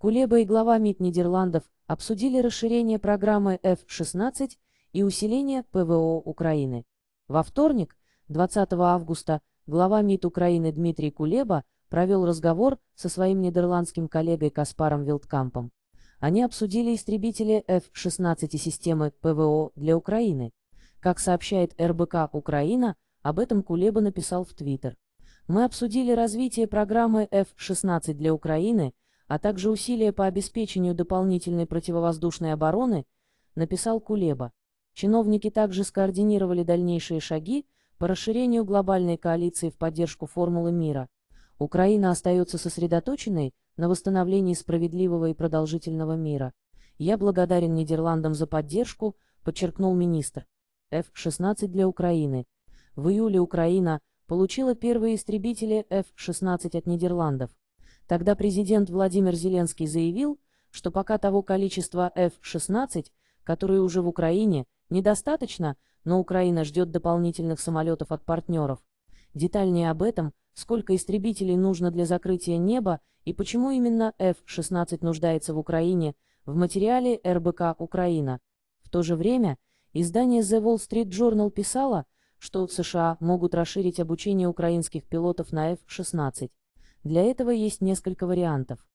Кулеба и глава МИД Нидерландов обсудили расширение программы F-16 и усиление ПВО Украины. Во вторник, 20 августа, глава МИД Украины Дмитрий Кулеба провел разговор со своим нидерландским коллегой Каспаром Вилдкампом. Они обсудили истребители F-16 и системы ПВО для Украины. Как сообщает РБК «Украина», об этом Кулеба написал в Твиттер. «Мы обсудили развитие программы F-16 для Украины, а также усилия по обеспечению дополнительной противовоздушной обороны, написал Кулеба. Чиновники также скоординировали дальнейшие шаги по расширению глобальной коалиции в поддержку формулы мира. Украина остается сосредоточенной на восстановлении справедливого и продолжительного мира. Я благодарен Нидерландам за поддержку, подчеркнул министр. F-16 для Украины. В июле Украина получила первые истребители F-16 от Нидерландов. Тогда президент Владимир Зеленский заявил, что пока того количества F-16, которые уже в Украине, недостаточно, но Украина ждет дополнительных самолетов от партнеров. Детальнее об этом, сколько истребителей нужно для закрытия неба и почему именно F-16 нуждается в Украине, в материале РБК «Украина». В то же время издание The Wall Street Journal писало, что США могут расширить обучение украинских пилотов на F-16. Для этого есть несколько вариантов.